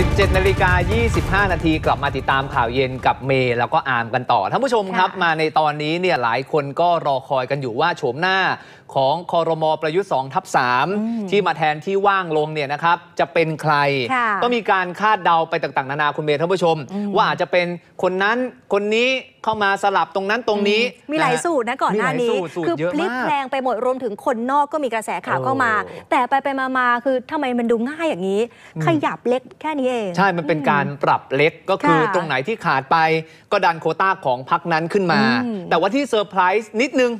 17นาฬิกา25 นาทีกลับมาติดตามข่าวเย็นกับเมย์แล้วก็อาร์มกันต่อท่านผู้ชมครับ มาในตอนนี้เนี่ยหลายคนก็รอคอยกันอยู่ว่าโฉมหน้าของคอรมอประยุทธ์2ทับ3ที่มาแทนที่ว่างลงเนี่ยนะครับ จะเป็นใคร ก็มีการคาดเดาไปต่าง ๆ นานาคุณเมย์ท่านผู้ชม ว่าอาจจะเป็นคนนั้นคนนี้เข้ามาสลับตรงนั้นตรงนี้ มีหลายสูตรนะก่อนหน้านี้ คือพลิกแปลงไปหมดรวมถึงคนนอกก็มีกระแสข่าวเข้ามา แต่ไปไปมาคือทำไมมันดูง่ายอย่างนี้ ขยับเล็กแค่นี้เอง ใช่ มันเป็นการปรับเล็กก็คือตรงไหนที่ขาดไปก็ดันโคต้าของพักนั้นขึ้นมา แต่ว่าที่เซอร์ไพรส์นิดนึง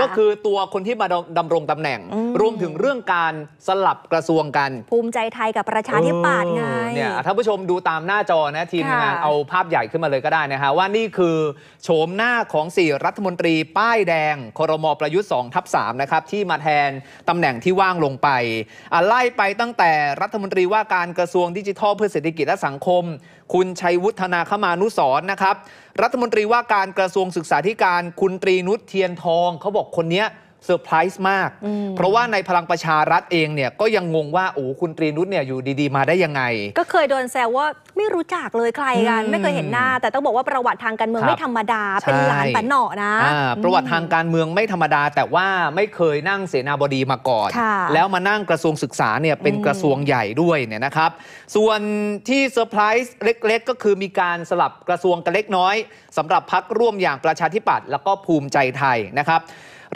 ก็คือตัวคนที่มาดำรงตำแหน่ง รวมถึงเรื่องการสลับกระทรวงกัน ภูมิใจไทยกับประชาธิปัตย์ไงเนี่ยท่านผู้ชมดูตามหน้าจอนะ ทีมงานเอาภาพใหญ่ขึ้นมาเลยก็ได้นะฮะว่านี่คือโฉมหน้าของ 4 รัฐมนตรีป้ายแดง ครมประยุทธ์2ทับ3นะครับ ที่มาแทนตำแหน่งที่ว่างลงไป ไล่ไปตั้งแต่รัฐมนตรีว่าการกระทรวงดิจิทัลเพื่อเศรษฐกิจและสังคมคุณ ชัยวุฒนาคมานุสรนะครับ รัฐมนตรีว่าการกระทรวงศึกษาธิการคุณตรีนุชเทียนทองเขาบอกคนนี้เซอร์ไพรส์มาก เพราะว่าในพลังประชารัฐเองเนี่ยก็ยังงงว่าโอ้คุณตรีนุชเนี่ยอยู่ดีๆมาได้ยังไง ก็เคยโดนแซวว่าไม่รู้จักเลยใครกัน ไม่เคยเห็นหน้า แต่ต้องบอกว่าประวัติทางการเมืองไม่ธรรมดา เป็นหลานปันหนอนะประวัติทางการเมืองไม่ธรรมดา แต่ว่าไม่เคยนั่งเสนาบดีมาก่อน แล้วมานั่งกระทรวงศึกษาเนี่ยเป็นกระทรวงใหญ่ด้วยเนี่ยนะครับ ส่วนที่เซอร์ไพรส์เล็กๆก็คือมีการสลับกระทรวงกันเล็กน้อย สำหรับพักร่วมอย่างประชาธิปัตย์แล้วก็ภูมิใจไทยนะครับ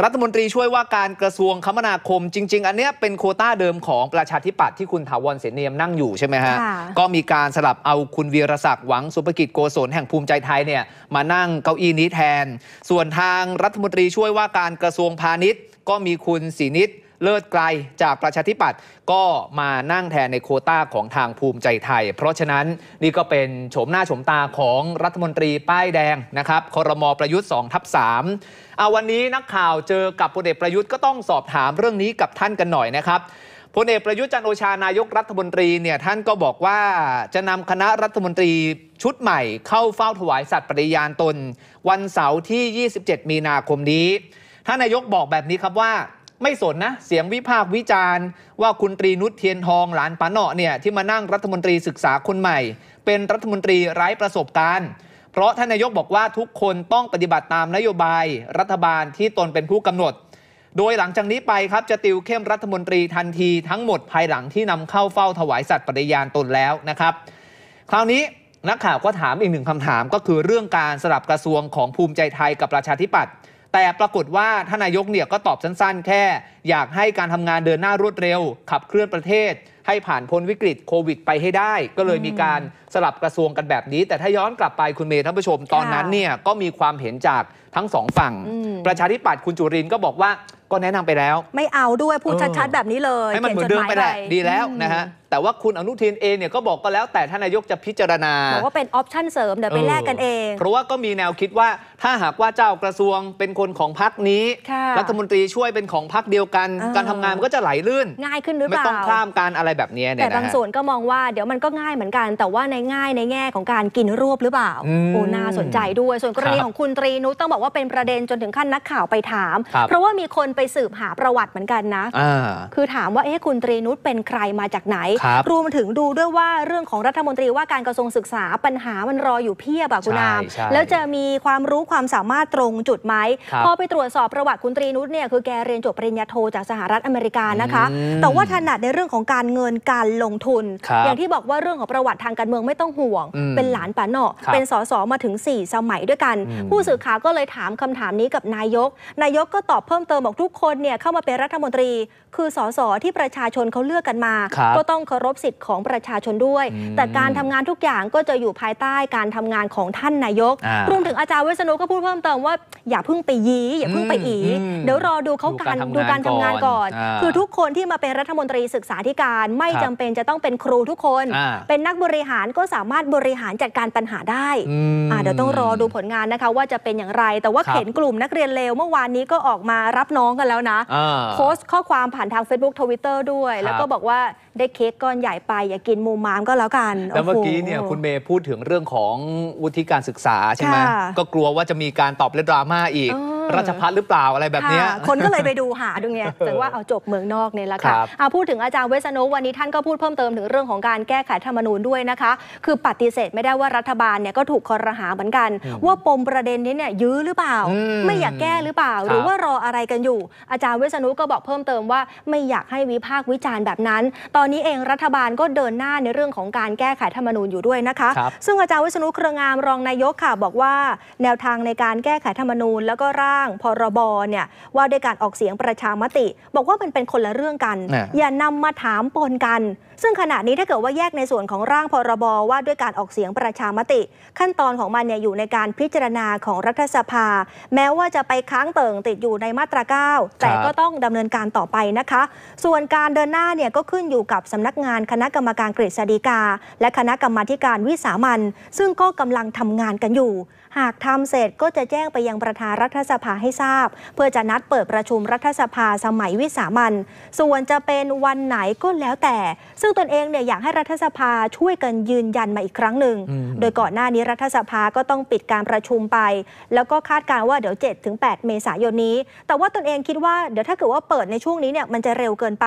รัฐมนตรีช่วยว่าการกระทรวงคมนาคมจริง ๆ อันเนี้ยเป็นโคต้าเดิมของประชาธิปัตย์ที่คุณถาวรเสนียมนั่งอยู่ใช่ไหมฮะะก็มีการสลับเอาคุณวีรศักดิ์หวังสุภกิจโกศลแห่งภูมิใจไทยเนี่ยมานั่งเก้าอี้นี้แทน ส่วนทางรัฐมนตรีช่วยว่าการกระทรวงพาณิชย์ ก็มีคุณสีนิดเลิศไกลจากประชาธิปัตย์ก็มานั่งแทนในโคต้าของทางภูมิใจไทย เพราะฉะนั้น นี่ก็เป็นโฉมหน้าโฉมตาของรัฐมนตรีป้ายแดงนะครับคอรมอประยุทธ์2ทับ3เอาวันนี้นักข่าวเจอกับพลเอกประยุทธ์ก็ต้องสอบถามเรื่องนี้กับท่านกันหน่อยนะครับพลเอกประยุทธ์จันโอชานายกรัฐมนตรีเนี่ยท่านก็บอกว่าจะนำคณะรัฐมนตรีชุดใหม่ เข้าเฝ้าถวายสัตย์ปฏิญาณตน วันเสาร์ที่ 27 มีนาคมนี้ท่านนายกบอกแบบนี้ครับว่าไม่สนนะ เสียงวิพากษ์วิจารณ์ว่าคุณตรีนุชเทียนทองหลานปาเนาะเนี่ยที่มานั่งรัฐมนตรีศึกษาคนใหม่ เป็นรัฐมนตรีไร้ประสบการณ์ เพราะท่านนายกบอกว่าทุกคนต้องปฏิบัติตามนโยบายรัฐบาลที่ตนเป็นผู้กำหนด โดยหลังจากนี้ไปครับจะติวเข้มรัฐมนตรีทันทีทั้งหมดภายหลังที่นำเข้าเฝ้าถวายสัตว์ปฏิญาณตนแล้วนะครับคราวนี้นักข่าวก็ถามอีกหนึ่งคำถามก็คือเรื่องการสลับกระทรวงของภูมิใจไทยกับประชาธิปัตย์แต่ปรากฏว่าท่านนายกเนี่ยก็ตอบสั้นๆ แค่อยากให้การทำงานเดินหน้ารวดเร็ว ขับเคลื่อนประเทศ ให้ผ่านพ้นวิกฤตโควิดไปให้ได้ ก็เลยมีการสลับกระทรวงกันแบบนี้ แต่ถ้าย้อนกลับไปคุณเมย์ท่านผู้ชมตอนนั้นเนี่ย ก็มีความเห็นจากทั้งสองฝั่ง ประชาธิปัตย์คุณจุรินก็บอกว่าก็แนะนำไปแล้ว ไม่เอาด้วยพูดชัดๆแบบนี้เลยให้มันเหมือนเดิมไปแหละดีแล้วนะฮะแต่ว่าคุณอนุทินเองเนี่ยก็บอกก็แล้วแต่ท่านนายกจะพิจารณาบอกว่าเป็นออปชั่นเสริมเดี๋ยวไปแลกกันเองเพราะว่าก็มีแนวคิดว่าถ้าหากว่าเจ้ากระทรวงเป็นคนของพักนี้รัฐมนตรีช่วยเป็นของพักเดียวกัน การทำงานมันก็จะไหลลื่น ง่ายขึ้นหรือเปล่า ไม่ต้องข้ามการอะไรแบบนี้เนี่ยแต่บางส่วนก็มองว่าเดี๋ยวมันก็ง่ายเหมือนกัน แต่ว่าในง่ายในแง่ของการกินรวบหรือเปล่าโอ้น่าสนใจด้วยส่วนกรณีของคุณตรีนุต้องบอกว่าเป็นประเด็นจนถึงขั้นนักข่าวไปถาม เพราะว่ามีคนไปสืบหาประวัติเหมือนกันนะคือถามว่าเอ๊ะคุณตรีนุชเป็นใครมาจากไหนรวมถึงดูด้วยว่าเรื่องของรัฐมนตรีว่าการกระทรวงศึกษาปัญหามันรออยู่เพียบอะคุณนาม แล้วจะมีความรู้ความสามารถตรงจุดไหม พอไปตรวจสอบประวัติคุณตรีนุชเนี่ยคือแกเรียนจบปริญญาโทจากสหรัฐอเมริกานะคะ แต่ว่าถนัดในเรื่องของการเงินการลงทุน อย่างที่บอกว่าเรื่องของประวัติทางการเมืองไม่ต้องห่วง เป็นหลานป๋าเนาะเป็นสสมาถึง 4 สมัยด้วยกัน ผู้สื่อข่าวก็เลยถามคำถามนี้กับนายก นายกก็ตอบเพิ่มเติมบอกทุกคนเนี่ยเข้ามาเป็นรัฐมนตรี คือสสที่ประชาชนเขาเลือกกันมา ก็ต้องคารพสิทธิ์ของประชาชนด้วย แต่การทำงานทุกอย่างก็จะอยู่ภายใต้การทำงานของท่านนายกรวมถึงอาจารย์วิษณุก็พูดเพิ่มเติมว่าอย่าเพิ่งไปยี อย่าเพิ่งไปอีเดี๋ยวรอดูเขาการดูการทำงานก่อน คือทุกคนที่มาเป็นรัฐมนตรีศึกษาธิการไม่จำเป็นจะต้องเป็นครูทุกคน เป็นนักบริหารก็สามารถบริหารจัดการปัญหาได้เดี๋ยวต้องรอดูผลงานนะคะว่าจะเป็นอย่างไร แต่ว่าเห็นกลุ่มนักเรียนเลวเมื่อวานนี้ก็ออกมารับน้องกันแล้วนะ โพสต์ข้อความผ่านทาง Facebook Twitter ด้วย แล้วก็บอกว่าได้เค้กก้อนใหญ่ไปอย่ากินมูมามก็แล้วกันแล้วเมื่อกี้เนี่ยคุณเมย์พูดถึงเรื่องของ วุฒิการศึกษาใช่ไหม ก็กลัวว่าจะมีการตอบเรื่องดราม่าอีกราชพัฒหรือเปล่าอะไรแบบนี้ คนก็เลยไปดูหาดูเนี่ยแต่ว่าเอาจบเมืองนอกเนี่ยละค่ะเอาพูดถึงอาจารย์เวสนุวันนี้ท่านก็พูดเพิ่มเติมถึงเรื่องของการแก้ไขธรรมนูญด้วยนะคะ คือปฏิเสธไม่ได้ว่ารัฐบาลเนี่ยก็ถูกคอรหาเหมือนกัน ว่าปมประเด็นนี้เนี่ยยื้อหรือเปล่า ไม่อยากแก้หรือเปล่า หรือว่ารออะไรกันอยู่ อาจารย์เวสนุก็บอกเพิ่มเติมว่า ไม่อยากให้วิพากษ์วิจารณ์แบบนั้นตอนนี้เองรัฐบาลก็เดินหน้าในเรื่องของการแก้ไขธรรมนูญอยู่ด้วยนะคะ ซึ่งอาจารย์วิษณุเครืองามรองนายกค่ะบอกว่า แนวทางในการแก้ไขธรรมนูญแล้วก็ร่าง พรบเนี่ยว่าด้วยการออกเสียงประชามติ บอกว่ามันเป็นคนละเรื่องกัน อย่านำมาถามปนกัน ซึ่งขณะนี้ถ้าเกิดว่าแยกในส่วนของร่างพรบว่าด้วยการออกเสียงประชามติ ขั้นตอนของมันเนี่ยอยู่ในการพิจารณาของรัฐสภา แม้ว่าจะไปค้างเติ่งติดอยู่ในมาตรา9แต่ก็ต้องดำเนินการต่อไปนะคะ ส่วนการเดินหน้าเนี่ยก็ขึ้นอยู่กับสำนักงานคณะกรรมการกฤษฎีกา และคณะกรรมาการวิสามันซึ่งก็กำลังทำงานกันอยู่หากทำเสร็จก็จะแจ้งไปยังประธานรัฐสภาให้ทราบ เพื่อจะนัดเปิดประชุมรัฐสภาสมัยวิสามันส่วนจะเป็นวันไหนก็แล้วแต่ ซึ่งตนเองเนี่ยอยากให้รัฐสภาช่วยกันยืนยันมาอีกครั้งหนึ่งโดยก่อนหน้านี้รัฐสภาก็ต้องปิดการประชุมไป แล้วก็คาดการว่าเดี๋ยว 7-8 เมษายนนี้ แต่ว่าตนเองคิดว่าเดี๋ยวถ้าเกิดว่าเปิดในช่วงนี้เนี่ยมันจะเร็วเกินไป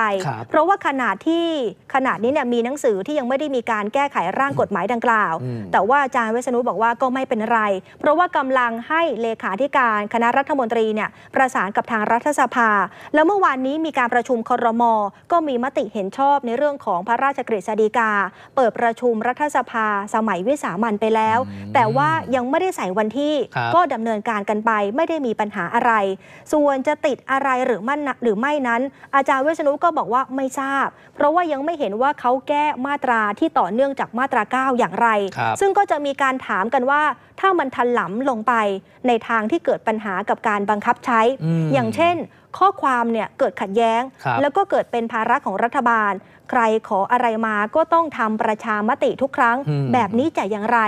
เพราะว่าขนาดที่ขนาดนี้เนี่ยมีหนังสือที่ยังไม่ได้มีการแก้ไขร่างกฎหมายดังกล่าว แต่ว่าอาจารย์วิษณุบอกว่าก็ไม่เป็นไรเพราะว่ากำลังให้เลขาธิการคณะรัฐมนตรีเนี่ยประสานกับทางรัฐสภา แล้วเมื่อวานนี้มีการประชุมคอรมอก็มีมติเห็นชอบในเรื่องของพระราชกฤษฎีกา เปิดประชุมรัฐสภา สมัยวิสามันไปแล้ว แต่ว่ายังไม่ได้ใส่วันที่ก็ดำเนินการกันไป ไม่ได้มีปัญหาอะไร ส่วนจะติดอะไรหรือมั่นหรือไม่นั้น อาจารย์เวชนุก็บอกว่าไม่ทราบ เพราะว่ายังไม่เห็นว่าเขาแก้มาตราที่ต่อเนื่องจากมาตรา9อย่างไร ซึ่งก็จะมีการถามกันว่าถ้ามันทันลำลงไปในทางที่เกิดปัญหากับการบังคับใช้ อย่างเช่นข้อความเนี่ยเกิดขัดแย้ง แล้วก็เกิดเป็นภาระของรัฐบาล ใครขออะไรมาก็ต้องทำประชามติทุกครั้ง แบบนี้จะอย่างไร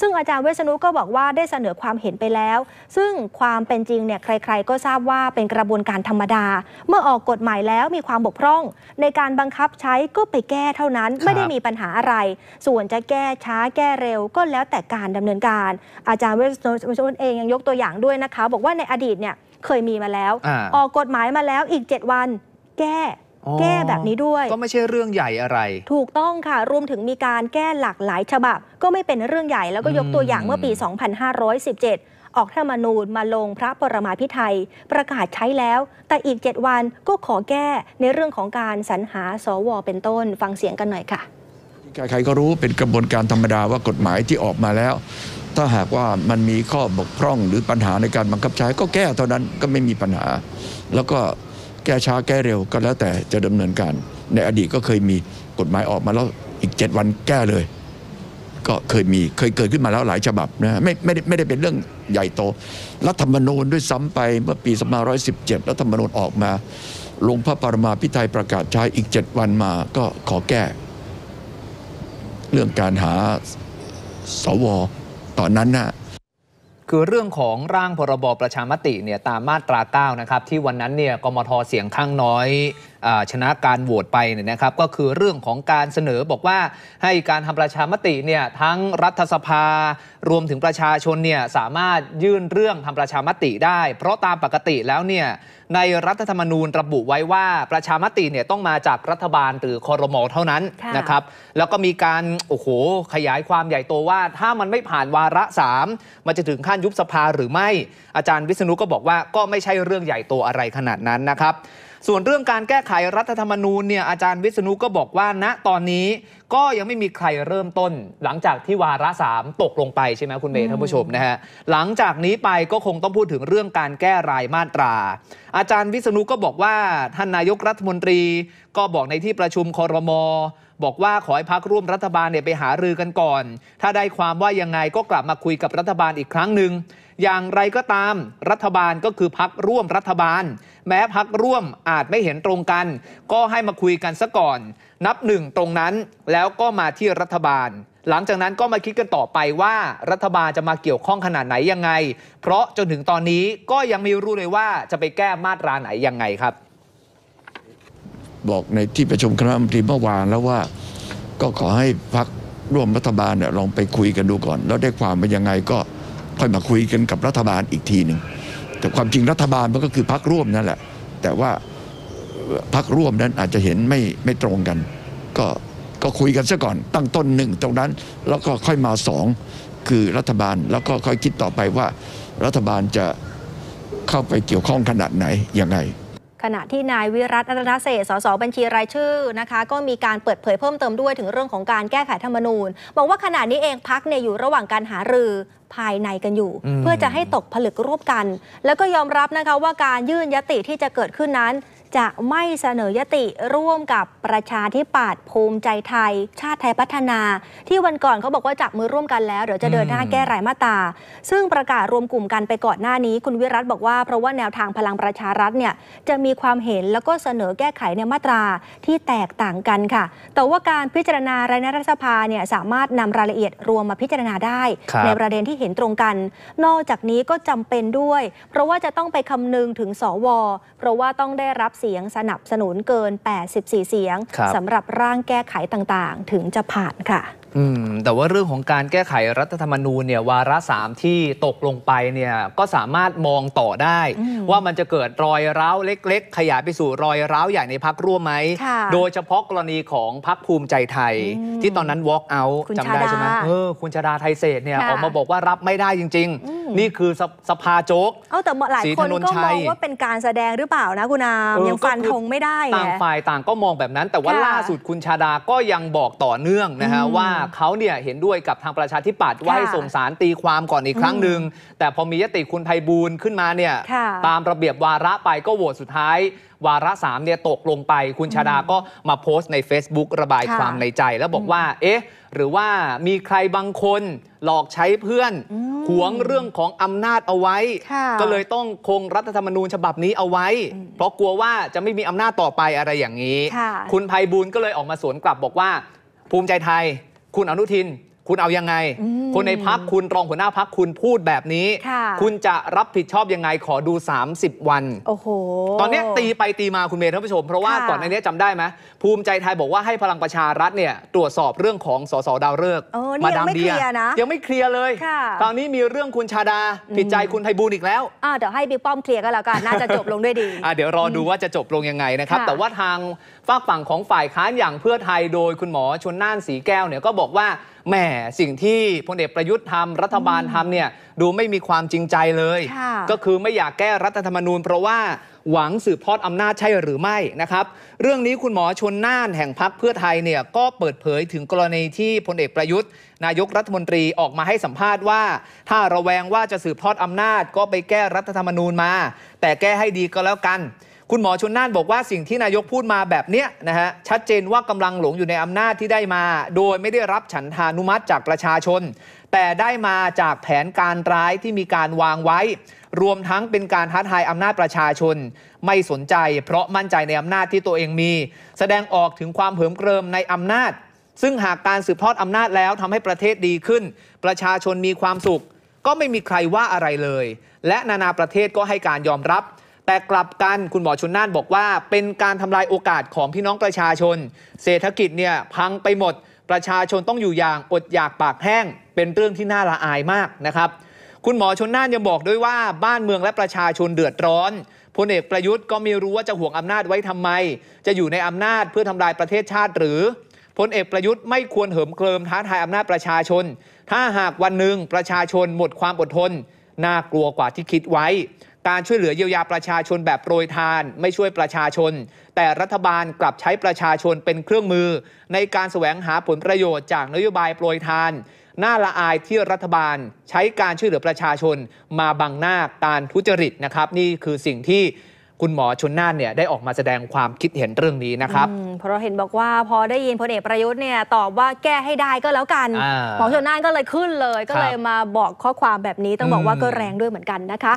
ซึ่งอาจารย์เวสนุก็บอกว่าได้เสนอความเห็นไปแล้ว ซึ่งความเป็นจริงเนี่ยใครๆก็ทราบว่าเป็นกระบวนการธรรมดา เมื่อออกกฎหมายแล้วมีความบกพร่อง ในการบังคับใช้ก็ไปแก้เท่านั้นไม่ได้มีปัญหาอะไร ส่วนจะแก้ช้าแก้เร็วก็แล้วแต่การดำเนินการ อาจารย์เวสนุเองยังยกตัวอย่างด้วยนะคะบอกว่าในอดีตเนี่ยเคยมีมาแล้ว ออกกฎหมายมาแล้วอีก 7 วัน แก้แก้แบบนี้ด้วย ก็ไม่ใช่เรื่องใหญ่อะไร ถูกต้องค่ะรวมถึงมีการแก้หลักหลายฉบับก็ไม่เป็นเรื่องใหญ่แล้วก็ยกตัวอย่างเมื่อปี 2517 ออกธรรมนูญมาลงพระปรมาพิไทย ประกาศใช้แล้ว แต่อีก 7 วันก็ขอแก้ในเรื่องของการสรรหาสวเป็นต้นฟังเสียงกันหน่อยค่ะใครๆก็รู้เป็นกระบวนการธรรมดาว่ากฎหมายที่ออกมาแล้วถ้าหากว่ามันมีข้อบกพร่องหรือปัญหาในการบังคับใช้ก็แก้เท่านั้นก็ไม่มีปัญหา แล้วก็แก้ช้าแก้เร็วก็แล้ว แต่จะดำเนินการในอดีตก็เคยมีกฎหมายออกมาแล้วอีกเจ็ดวันแก้เลย ก็เคยมีเคยเกิดขึ้นมาแล้วหลายฉบับนะไม่ไม่ได้ไม่ได้เป็นเรื่องใหญ่โตรัฐธรรมนูญด้วยซ้ำไปเมื่อปีส2 5 1ารัฐธรรมนูญออกมาลงพระปรมาพิไทยประกาศใช้อีกเจ็ดวันมาก็ขอแก้ เรื่องการหาสวตอนนั้นนะคือเรื่องของร่างพรบประชามติเนี่ยตามมาตรา9นะครับ ที่วันนั้นเนี่ยกมทเสียงข้างน้อยชนะการโหวตไปเนี่ยนะครับก็คือเรื่องของการเสนอบอกว่าให้การทำประชามติเนี่ยทั้งรัฐสภา รวมถึงประชาชนเนี่ยสามารถยื่นเรื่องทำประชามติได้ เพราะตามปกติแล้วเนี่ยในรัฐธรรมนูญระบุไว้ว่า ประชามติเนี่ยต้องมาจากรัฐบาลหรือคอรมอเท่านั้นนะครับแล้วก็มีการโอ้โหขยายความใหญ่โตว่า ถ้ามันไม่ผ่านวาระ3มันจะถึงขั้นยุบสภา หรือไม่อาจารย์วิษณุก็บอกว่า ก็ไม่ใช่เรื่องใหญ่โตอะไรขนาดนั้นนะครับส่วนเรื่องการแก้ไขรัฐธรรมนูญเนี่ยอาจารย์วิษณุก็บอกว่าณนะตอนนี้ ก็ยังไม่มีใครเริ่มต้น หลังจากที่วาระสามตกลงไปใช่ไหมคุณเมย์ท่านผู้ชมนะฮะหลังจากนี้ไปก็คงต้องพูดถึงเรื่องการแก้รายมาตรา อาจารย์วิษณุก็บอกว่าท่านนายกรัฐมนตรี ก็บอกในที่ประชุมคอรมอบอกว่าขอให้พักร่วมรัฐบาลเนี่ยไปหารือกันก่อน ถ้าได้ความว่ายังไงก็กลับมาคุยกับรัฐบาลอีกครั้งหนึ่งอย่างไรก็ตาม รัฐบาลก็คือพักร่วมรัฐบาล แม้พักร่วมอาจไม่เห็นตรงกัน ก็ให้มาคุยกันซะก่อน นับหนึ่งตรงนั้นแล้วก็มาที่รัฐบาล หลังจากนั้นก็มาคิดกันต่อไปว่า รัฐบาลจะมาเกี่ยวข้องขนาดไหนยังไง เพราะจนถึงตอนนี้ก็ยังไม่รู้เลยว่าจะไปแก้มาตราไหนยังไงครับ บอกในที่ประชุมคณะมนตรีเมื่อวานแล้วว่าก็ขอให้พักร่วมรัฐบาลเนี่ยลองไปคุยกันดูก่อน แล้วได้ความเป็นยังไงก็ค่อยมาคุยกันกับรัฐบาลอีกทีหนึ่งแต่ความจริงรัฐบาลมันก็คือพักร่วมนั่นแหละ แต่ว่าพักร่วมนั้นอาจจะเห็นไม่ไม่ตรงกัน ก็ก็คุยกันซะก่อน ตั้งต้นหนึ่งตรงนั้นแล้วก็ค่อยมาสองคือรัฐบาล แล้วก็ค่อยคิดต่อไปว่า รัฐบาลจะเข้าไปเกี่ยวข้องขนาดไหน ยังไง ขณะที่นายวิรัตอัตนาเศษสสบัญชีรายชื่อนะคะก็มีการเปิดเผยเพิ่มเติมด้วยถึงเรื่องของการแก้ไขธรรมนูญ บอกว่าขณะนี้เองพักเนี่ยอยู่ระหว่างการหารือภายในกันอยู่ เพื่อจะให้ตกผลึกร่วมกัน แล้วก็ยอมรับนะคะว่าการยื่นยติที่จะเกิดขึ้นนั้นจะไม่เสนอยติร่วมกับประชาธิปัตย์ภูมิใจไทย ชาติไทยพัฒนา ที่วันก่อนเขาบอกว่าจับมือร่วมกันแล้วเดี๋ยวจะเดินหน้าแก้รายมาตรา ซึ่งประกาศรวมกลุ่มกันไปก่อนหน้านี้คุณวิรัตบอกว่า เพราะว่าแนวทางพลังประชารัฐเนี่ยจะมีความเห็นแล้วก็เสนอแก้ไขในมาตรา ที่แตกต่างกันค่ะ แต่ว่าการพิจารณารายรัฐสภาเนี่ยสามารถนำรายละเอียดรวมมาพิจารณาได้ ในประเด็นที่เห็นตรงกัน นอกจากนี้ก็จำเป็นด้วย เพราะว่าจะต้องไปคำนึงถึงสวเพราะว่าต้องได้รับเสียงสนับสนุนเกิน 84 เสียงสำหรับร่างแก้ไขต่างๆ ถึงจะผ่านค่ะแต่ว่าเรื่องของการแก้ไขรัฐธรรมนูญเนี่ยวาระสามที่ตกลงไปเนี่ยก็สามารถมองต่อได้ ว่ามันจะเกิดรอยร้าวเล็ก ๆ ขยายไปสู่รอยร้าวใหญ่ในพักร่วมไหม โดยเฉพาะกรณีของพักภูมิใจไทย ที่ตอนนั้น walk out จำได้ใช่ไหมเออคุณชาดาไทยเศษเนี่ยออกมาบอกว่ารับไม่ได้จริง ๆนี่คือสสภาโจ๊กเอาแต่หลายคนนก็ชัมยองว่าเป็นการแสดงหรือเปล่านะคุณอามยังฟันธงไม่ได้ ต่างฝ่ายต่างก็มองแบบนั้น แต่ว่าล่าสุดคุณชาดา ก็ยังบอกต่อเนื่องนะฮะว่าเขาเนี่ย เห็นด้วยกับทางประชาธิปัตย์ว่าให้ส่งสารตีความก่อนอีกครั้งหนึ่งแต่พอมียติคุณไพบูลขึ้นมาเนี่ยตามระเบียบวาระไปก็โหวตสุดท้ายวาระสามเนี่ยตกลงไป คุณชาดาก็มาโพสต์ใน Facebook ระบายความในใจ แล้วบอกว่า เอ๊ะ หรือว่ามีใครบางคนหลอกใช้เพื่อนหวงเรื่องของอำนาจเอาไว้ ก็เลยต้องคงรัฐธรรมนูญฉบับนี้เอาไว้ เพราะกลัวว่าจะไม่มีอำนาจต่อไปอะไรอย่างนี้ คุณภัยบูลก็เลยออกมาสวนกลับบอกว่า ภูมิใจไทย คุณอนุทินคุณเอายังไง คนในพักคุณ รองหัวหน้าพักคุณพูดแบบนี้ คุณจะรับผิดชอบยังไง ขอดู 30 วัน โอ้โห ตอนนี้ตีไปตีมาคุณเมย์ท่านผู้ชม เพราะว่าก่อนในนี้จำได้ไหมภูมิใจไทยบอกว่าให้พลังประชารัฐเนี่ยตรวจสอบเรื่องของสสดาวฤกษ์มาดามเดีย ยังไม่เคลียร์เลยครนนี้มีเรื่องคุณชาดาผิดใจคุณไพบูลอีกแล้วเดี๋ยวให้บิ๊กป้อมเคลียร์ก็แล้วกัน น่าจะจบลงด้วยดีเดี๋ยวรอดูว่าจะจบลงยังไงนะครับ แต่ว่าทางฝากฝั่งของฝ่ายค้านอย่างเพื่อไทยโดยคุณหมอชนน่านสีแก้วเนี่ยก็บอกว่าแหมสิ่งที่พลเอกประยุทธ์ทำรัฐบาลทำเนี่ยดูไม่มีความจริงใจเลย ก็คือไม่อยากแก้รัฐธรรมนูญ เพราะว่า หวังสืบทอดอำนาจใช่หรือไม่นะครับเรื่องนี้คุณหมอชนน่านแห่งพักเพื่อไทยเนี่ยก็เปิดเผยถึงกรณีที่พลเอกประยุทธ์ นายกรัฐมนตรีออกมาให้สัมภาษณ์ว่า ถ้าระแวงว่าจะสืบทอดอำนาจก็ไปแก้รัฐธรรมนูญมา แต่แก้ให้ดีก็แล้วกันคุณหมอชนน่านบอกว่าสิ่งที่นายกพูดมาแบบเนี้ยนะฮะชัดเจนว่ากำลังหลงอยู่ในอำนาจที่ได้มา โดยไม่ได้รับฉันทานุมัติจากประชาชน แต่ได้มาจากแผนการร้ายที่มีการวางไว้ รวมทั้งเป็นการท้าทายอำนาจประชาชน ไม่สนใจ เพราะมั่นใจในอำนาจที่ตัวเองมี แสดงออกถึงความเหิมเกริมในอำนาจ ซึ่งหากการสืบทอดอำนาจแล้วทำให้ประเทศดีขึ้น ประชาชนมีความสุข ก็ไม่มีใครว่าอะไรเลย และนานาประเทศก็ให้การยอมรับแต่กลับกันคุณหมอชนน่านบอกว่า เป็นการทำลายโอกาสของพี่น้องประชาชน เศรษฐกิจเนี่ยพังไปหมด ประชาชนต้องอยู่อย่างอดอยากปากแห้งเป็นเรื่องที่น่าละอายมากนะครับ คุณหมอชนน่านยังบอกด้วยว่าบ้านเมืองและประชาชนเดือดร้อนพลเอกประยุทธ์ก็ไม่รู้ว่าจะห่วงอำนาจไว้ทำไม จะอยู่ในอำนาจเพื่อทำลายประเทศชาติหรือพลเอกประยุทธ์ไม่ควรเหิมเกริมท้าทายอำนาจประชาชน ถ้าหากวันหนึ่งประชาชนหมดความอดทนน่ากลัวกว่าที่คิดไว้การช่วยเหลือเยียวยาประชาชนแบบโปรยทาน ไม่ช่วยประชาชน แต่รัฐบาลกลับใช้ประชาชนเป็นเครื่องมือ ในการแสวงหาผลประโยชน์จากนโยบายโปรยทานน่าละอายที่รัฐบาลใช้การช่วยเหลือประชาชนมาบังหน้าการทุจริตนะครับ นี่คือสิ่งที่คุณหมอชนน่านเนี่ยได้ออกมาแสดงความคิดเห็นเรื่องนี้นะครับเพราะเเห็นบอกว่าพอได้ยินพลเอกประยุทธ์เนี่ยตอบว่าแก้ให้ได้ก็แล้วกัน หมอชนน่านก็เลยขึ้นเลย ก็เลยมาบอกข้อความแบบนี้ต้องบอกว่าก็แรงด้วยเหมือนกันนะคะ